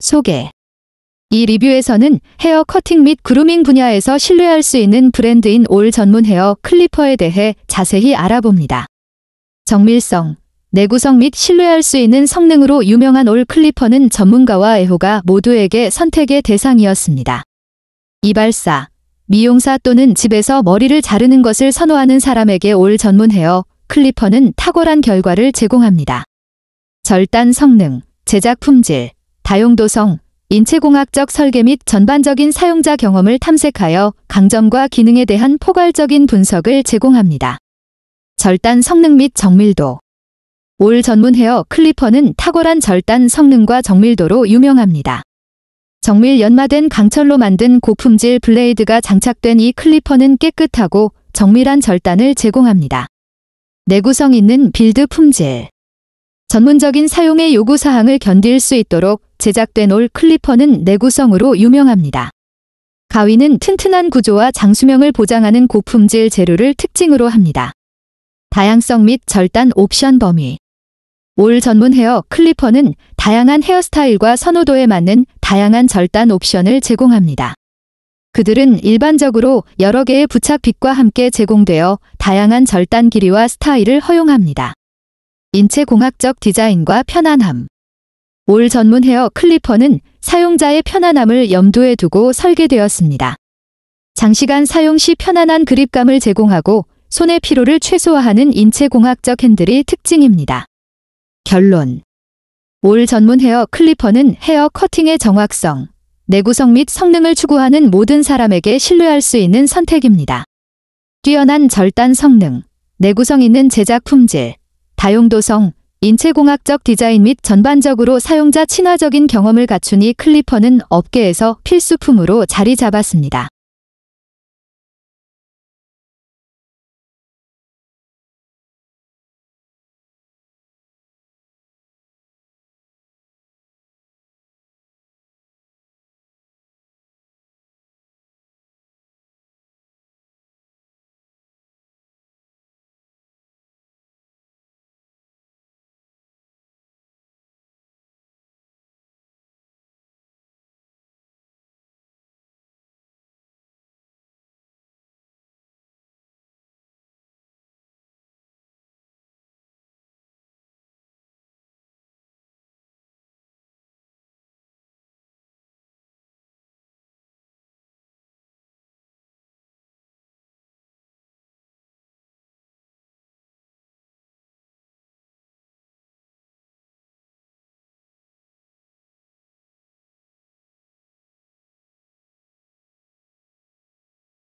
소개 이 리뷰에서는 헤어 커팅 및 그루밍 분야에서 신뢰할 수 있는 브랜드인 올 전문 헤어 클리퍼에 대해 자세히 알아봅니다. 정밀성, 내구성 및 신뢰할 수 있는 성능으로 유명한 올 클리퍼는 전문가와 애호가 모두에게 선택의 대상이었습니다. 이발사, 미용사 또는 집에서 머리를 자르는 것을 선호하는 사람에게 올 전문 헤어 클리퍼는 탁월한 결과를 제공합니다. 절단 성능, 제작 품질, 다용도성, 인체공학적 설계 및 전반적인 사용자 경험을 탐색하여 강점과 기능에 대한 포괄적인 분석을 제공합니다. 절단 성능 및 정밀도 올 전문 헤어 클리퍼는 탁월한 절단 성능과 정밀도로 유명합니다. 정밀 연마된 강철로 만든 고품질 블레이드가 장착된 이 클리퍼는 깨끗하고 정밀한 절단을 제공합니다. 내구성 있는 빌드 품질 전문적인 사용의 요구사항을 견딜 수 있도록 제작된 올 클리퍼는 내구성으로 유명합니다. 가위는 튼튼한 구조와 장수명을 보장하는 고품질 재료를 특징으로 합니다. 다양성 및 절단 옵션 범위 올 전문 헤어 클리퍼는 다양한 헤어스타일과 선호도에 맞는 다양한 절단 옵션을 제공합니다. 그들은 일반적으로 여러 개의 부착 b 과 함께 제공되어 다양한 절단 길이와 스타일을 허용합니다. 인체공학적 디자인과 편안함 올 전문 헤어 클리퍼는 사용자의 편안함을 염두에 두고 설계되었습니다. 장시간 사용 시 편안한 그립감을 제공하고 손의 피로를 최소화하는 인체공학적 핸들이 특징입니다. 결론 올 전문 헤어 클리퍼는 헤어 커팅의 정확성, 내구성 및 성능을 추구하는 모든 사람에게 신뢰할 수 있는 선택입니다. 뛰어난 절단 성능, 내구성 있는 제작 품질, 다용도성, 인체공학적 디자인 및 전반적으로 사용자 친화적인 경험을 갖추니 클리퍼는 업계에서 필수품으로 자리 잡았습니다.